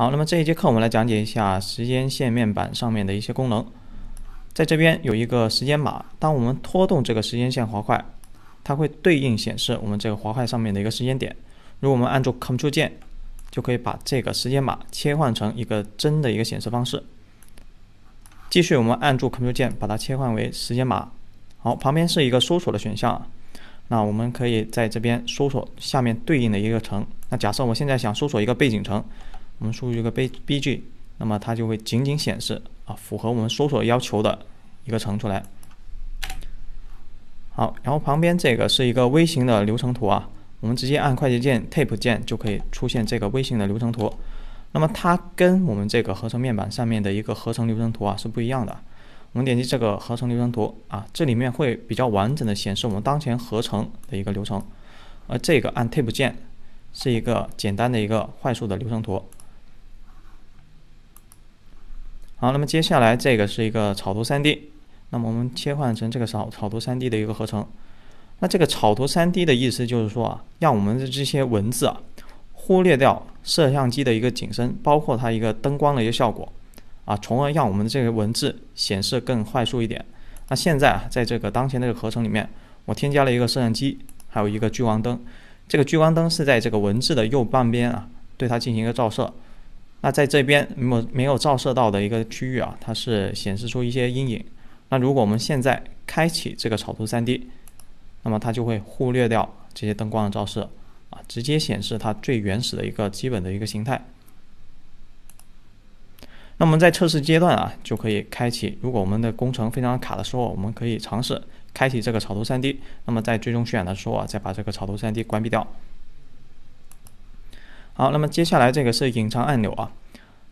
好，那么这一节课我们来讲解一下时间线面板上面的一些功能。在这边有一个时间码，当我们拖动这个时间线滑块，它会对应显示我们这个滑块上面的一个时间点。如果我们按住 Ctrl 键，就可以把这个时间码切换成一个真的一个显示方式。继续，我们按住 Ctrl 键，把它切换为时间码。好，旁边是一个搜索的选项，那我们可以在这边搜索下面对应的一个层。那假设我现在想搜索一个背景层。我们输入一个被 B G，那么它就会仅仅显示啊符合我们搜索要求的一个层出来。好，然后旁边这个是一个微型的流程图啊，我们直接按快捷键 Tab 键就可以出现这个微型的流程图。那么它跟我们这个合成面板上面的一个合成流程图啊是不一样的。我们点击这个合成流程图啊，这里面会比较完整的显示我们当前合成的一个流程。而这个按 Tab 键是一个简单的一个快速的流程图。好，那么接下来这个是一个草图 3D，那么我们切换成这个草草图 3D 的一个合成。那这个草图 3D 的意思就是说啊，让我们的这些文字啊，忽略掉摄像机的一个景深，包括它一个灯光的一个效果啊，从而让我们的这个文字显示更快速一点。那现在啊，在这个当前这个合成里面，我添加了一个摄像机，还有一个聚光灯。这个聚光灯是在这个文字的右半边啊，对它进行一个照射。那在这边没有没有照射到的一个区域啊，它是显示出一些阴影。那如果我们现在开启这个草图三 D，那么它就会忽略掉这些灯光的照射啊，直接显示它最原始的一个基本的一个形态。那么在测试阶段啊，就可以开启。如果我们的工程非常卡的时候，我们可以尝试开启这个草图三 D。那么在最终渲染的时候啊，再把这个草图三 D 关闭掉。好，那么接下来这个是隐藏按钮啊。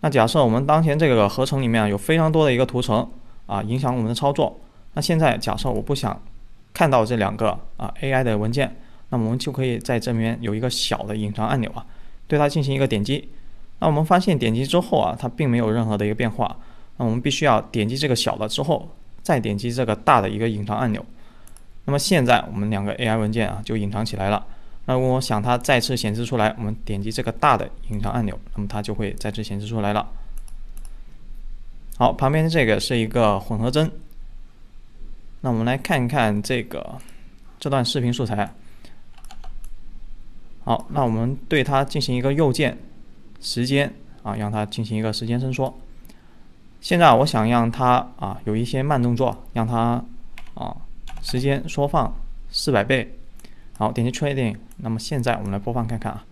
那假设我们当前这个合成里面啊有非常多的一个图层啊，影响我们的操作。那现在假设我不想看到这两个啊 AI 的文件，那我们就可以在这边有一个小的隐藏按钮啊，对它进行一个点击。那我们发现点击之后啊，它并没有任何的一个变化。那我们必须要点击这个小的之后，再点击这个大的一个隐藏按钮。那么现在我们两个 AI 文件啊就隐藏起来了。那我想它再次显示出来，我们点击这个大的隐藏按钮，那么它就会再次显示出来了。好，旁边的这个是一个混合帧。那我们来看一看这个这段视频素材。好，那我们对它进行一个右键时间啊，让它进行一个时间伸缩。现在我想让它啊有一些慢动作，让它啊时间缩放四百倍。好，点击确定。那么现在我们来播放看看啊。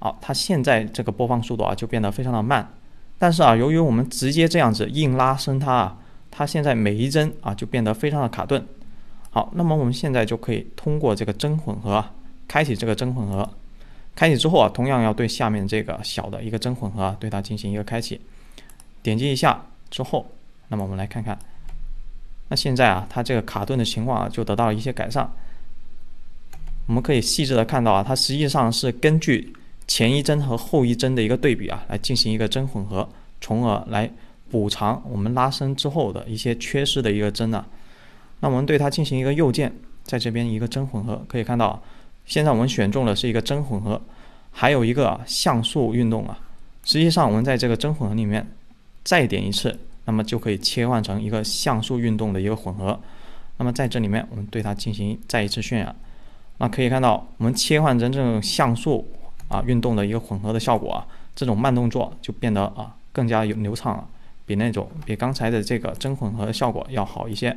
好，它现在这个播放速度啊就变得非常的慢。但是啊，由于我们直接这样子硬拉伸它啊，它现在每一帧啊就变得非常的卡顿。好，那么我们现在就可以通过这个帧混合啊，开启这个帧混合。开启之后啊，同样要对下面这个小的一个帧混合啊，对它进行一个开启。点击一下之后，那么我们来看看。那现在啊，它这个卡顿的情况啊就得到了一些改善。我们可以细致的看到啊，它实际上是根据前一帧和后一帧的一个对比啊，来进行一个帧混合，从而来补偿我们拉伸之后的一些缺失的一个帧呢。那我们对它进行一个右键，在这边一个帧混合可以看到，现在我们选中的是一个帧混合，还有一个像素运动啊。实际上我们在这个帧混合里面再点一次，那么就可以切换成一个像素运动的一个混合。那么在这里面，我们对它进行再一次渲染。那可以看到，我们切换成这种像素啊运动的一个混合的效果啊，这种慢动作就变得啊更加有流畅了，比那种比刚才的这个真混合的效果要好一些。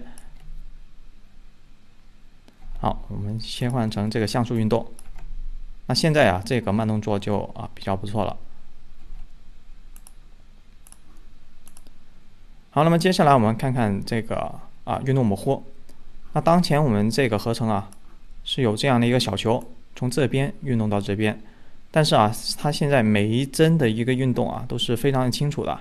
好，我们切换成这个像素运动，那现在啊这个慢动作就啊比较不错了。好，那么接下来我们看看这个啊运动模糊，那当前我们这个合成啊。是有这样的一个小球从这边运动到这边，但是啊，它现在每一帧的一个运动啊，都是非常的清楚的。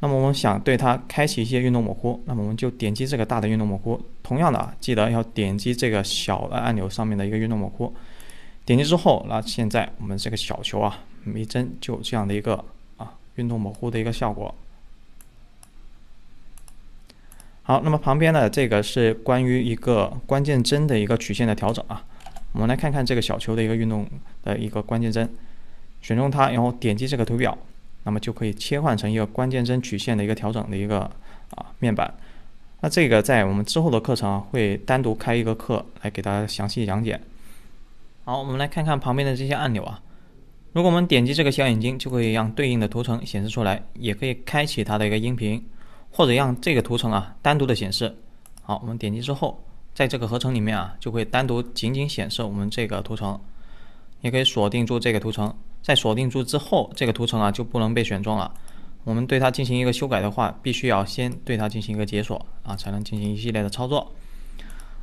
那么我们想对它开启一些运动模糊，那么我们就点击这个大的运动模糊。同样的啊，记得要点击这个小的按钮上面的一个运动模糊。点击之后，那现在我们这个小球啊，每一帧就这样的一个啊运动模糊的一个效果。好，那么旁边的这个是关于一个关键帧的一个曲线的调整啊。我们来看看这个小球的一个运动的一个关键帧，选中它，然后点击这个图表，那么就可以切换成一个关键帧曲线的一个调整的一个啊面板。那这个在我们之后的课程啊，会单独开一个课来给大家详细讲解。好，我们来看看旁边的这些按钮啊。如果我们点击这个小眼睛，就可以让对应的图层显示出来，也可以开启它的一个音频。或者让这个图层啊单独的显示。好，我们点击之后，在这个合成里面啊就会单独仅仅显示我们这个图层，也可以锁定住这个图层。在锁定住之后，这个图层啊就不能被选中了。我们对它进行一个修改的话，必须要先对它进行一个解锁啊，才能进行一系列的操作。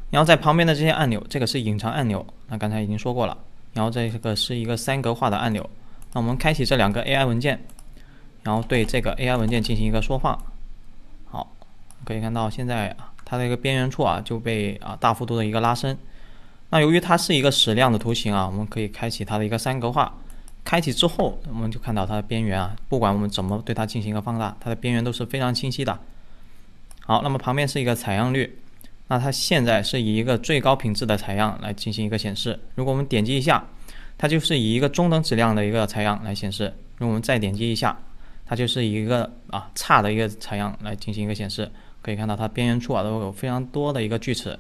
然后在旁边的这些按钮，这个是隐藏按钮，那刚才已经说过了。然后这个是一个三格化的按钮。那我们开启这两个 AI 文件，然后对这个 AI 文件进行一个说话。可以看到，现在它的一个边缘处啊就被啊大幅度的一个拉伸。那由于它是一个矢量的图形啊，我们可以开启它的一个三格化。开启之后，我们就看到它的边缘啊，不管我们怎么对它进行一个放大，它的边缘都是非常清晰的。好，那么旁边是一个采样率，那它现在是以一个最高品质的采样来进行一个显示。如果我们点击一下，它就是以一个中等质量的一个采样来显示。如果我们再点击一下，它就是一个啊差的一个采样来进行一个显示。可以看到它边缘处啊都有非常多的一个锯齿。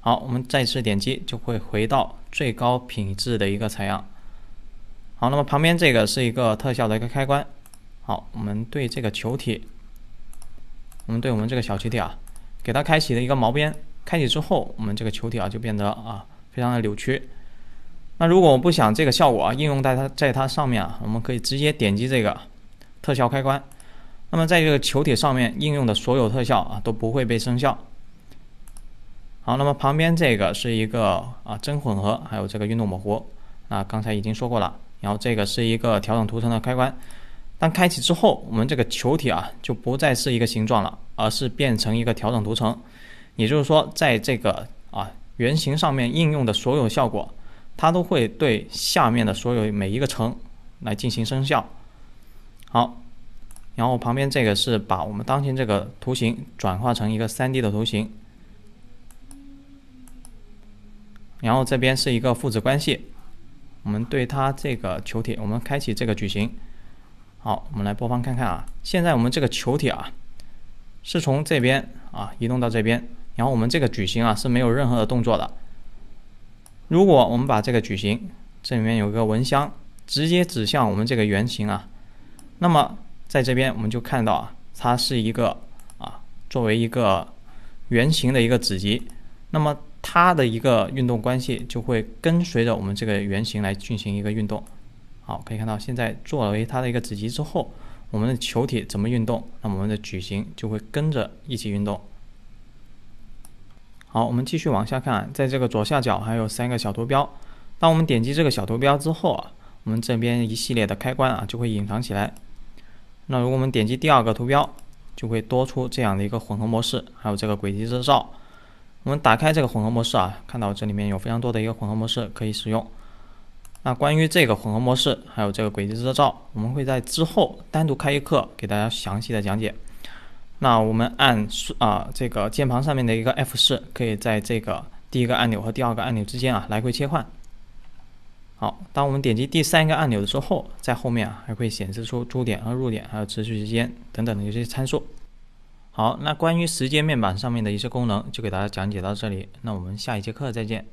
好，我们再次点击就会回到最高品质的一个采样。好，那么旁边这个是一个特效的一个开关。好，我们对这个球体，我们对我们这个小球体啊，给它开启了一个毛边。开启之后，我们这个球体啊就变得啊非常的扭曲。那如果我不想这个效果啊应用在它在它上面啊，我们可以直接点击这个特效开关。那么在这个球体上面应用的所有特效啊都不会被生效。好，那么旁边这个是一个啊真混合，还有这个运动模糊啊，刚才已经说过了。然后这个是一个调整图层的开关，当开启之后，我们这个球体啊就不再是一个形状了，而是变成一个调整图层。也就是说，在这个啊圆形上面应用的所有效果，它都会对下面的所有每一个层来进行生效。好。然后旁边这个是把我们当前这个图形转化成一个三 D 的图形，然后这边是一个父子关系，我们对它这个球体，我们开启这个矩形，好，我们来播放看看啊。现在我们这个球体啊是从这边啊移动到这边，然后我们这个矩形啊是没有任何的动作的。如果我们把这个矩形这里面有个蚊香，直接指向我们这个圆形啊，那么在这边我们就看到啊，它是一个啊，作为一个圆形的一个子集，那么它的一个运动关系就会跟随着我们这个圆形来进行一个运动。好，可以看到现在作为它的一个子集之后，我们的球体怎么运动，那我们的矩形就会跟着一起运动。好，我们继续往下看，在这个左下角还有三个小图标，当我们点击这个小图标之后啊，我们这边一系列的开关啊就会隐藏起来。那如果我们点击第二个图标，就会多出这样的一个混合模式，还有这个轨迹遮罩。我们打开这个混合模式啊，看到这里面有非常多的一个混合模式可以使用。那关于这个混合模式，还有这个轨迹遮罩，我们会在之后单独开一课给大家详细的讲解。那我们按啊这个键盘上面的一个 F4，可以在这个第一个按钮和第二个按钮之间啊来回切换。好，当我们点击第三个按钮的时候，在后面啊还会显示出出点和入点，还有持续时间等等的一些参数。好，那关于时间面板上面的一些功能就给大家讲解到这里，那我们下一节课再见。